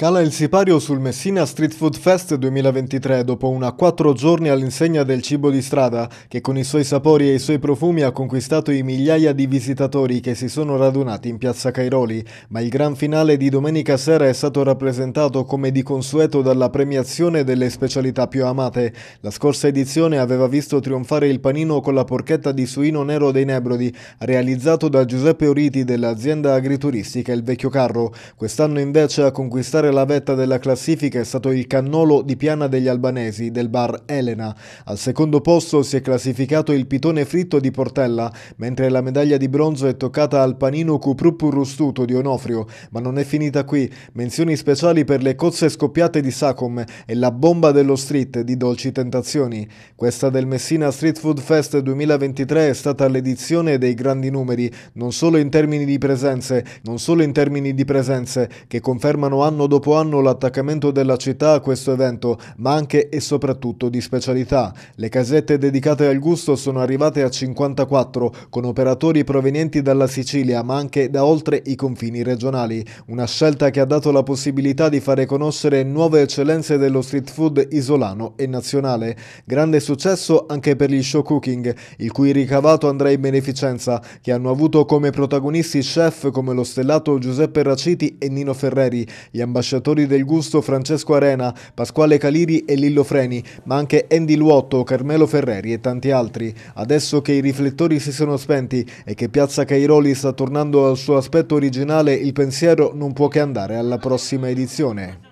Cala il sipario sul Messina Street Food Fest 2023 dopo una quattro giorni all'insegna del cibo di strada che con i suoi sapori e i suoi profumi ha conquistato i migliaia di visitatori che si sono radunati in piazza Cairoli, ma il gran finale di domenica sera è stato rappresentato come di consueto dalla premiazione delle specialità più amate. La scorsa edizione aveva visto trionfare il panino con la porchetta di suino nero dei Nebrodi, realizzato da Giuseppe Oriti dell'azienda agrituristica Il Vecchio Carro. Quest'anno invece a conquistare superare la vetta della classifica è stato il cannolo di piana degli albanesi del bar Elena. Al secondo posto si è classificato il pitone fritto di Portella, mentre la medaglia di bronzo è toccata al panino rustuto di Onofrio. Ma non è finita qui. Menzioni speciali per le cozze scoppiate di Sacom e la bomba dello street di Dolci Tentazioni. Questa del Messina Street Food Fest 2023 è stata l'edizione dei grandi numeri, non solo in termini di presenze, non solo in termini di presenze, che confermano anno dopo dopo anno l'attaccamento della città a questo evento, ma anche e soprattutto di specialità. Le casette dedicate al gusto sono arrivate a 54, con operatori provenienti dalla Sicilia, ma anche da oltre i confini regionali. Una scelta che ha dato la possibilità di fare conoscere nuove eccellenze dello street food isolano e nazionale. Grande successo anche per gli show cooking, il cui ricavato andrà in beneficenza, che hanno avuto come protagonisti chef come lo stellato Giuseppe Raciti e Nino Ferreri, gli ambasciatori ambasciatori del gusto Francesco Arena, Pasquale Caliri e Lillo Freni, ma anche Andy Luotto, Carmelo Ferreri e tanti altri. Adesso che i riflettori si sono spenti e che Piazza Cairoli sta tornando al suo aspetto originale, il pensiero non può che andare alla prossima edizione.